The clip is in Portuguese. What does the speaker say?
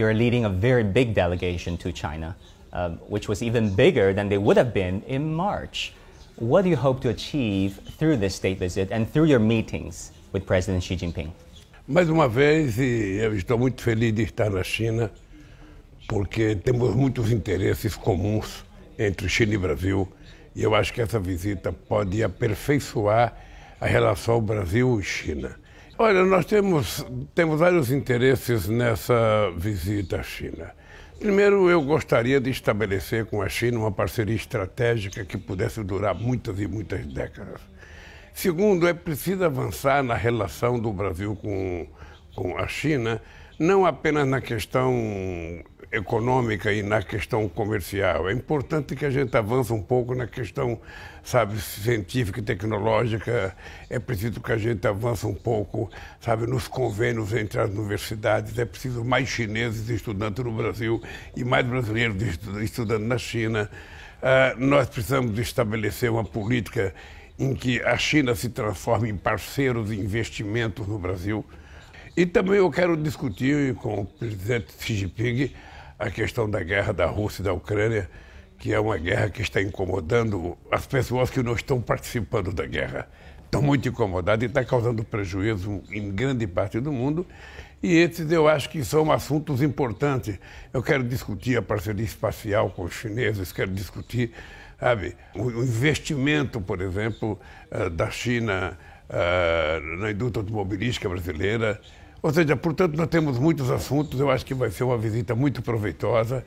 you are leading a very big delegation to China, um, which was even bigger than they would have been in March. What do you hope to achieve through this state visit and through your meetings with President Xi Jinping? Mais uma vez, eu estou muito feliz de estar na China, porque temos muitos interesses comuns entre China e Brasil, e eu acho que essa visita pode aperfeiçoar a relação Brasil-China. Olha, nós temos, temos vários interesses nessa visita à China. Primeiro, eu gostaria de estabelecer com a China uma parceria estratégica que pudesse durar muitas e muitas décadas. Segundo, é preciso avançar na relação do Brasil com, com a China, não apenas na questão econômica e na questão comercial. É importante que a gente avance um pouco na questão, sabe, científica e tecnológica. É preciso que a gente avance um pouco, sabe, nos convênios entre as universidades. É preciso mais chineses estudando no Brasil e mais brasileiros estudando na China. Uh, nós precisamos estabelecer uma política em que a China se transforme em parceiro de investimentos no Brasil. E também eu quero discutir com o presidente Xi Jinping a questão da guerra da Rússia e da Ucrânia, que é uma guerra que está incomodando as pessoas que não estão participando da guerra. Estão muito incomodadas e está causando prejuízo em grande parte do mundo. E esses eu acho que são assuntos importantes. Eu quero discutir a parceria espacial com os chineses, quero discutir sabe, o investimento, por exemplo, eh, da China eh, na indústria automobilística brasileira. Ou seja, portanto, nós temos muitos assuntos, eu acho que vai ser uma visita muito proveitosa.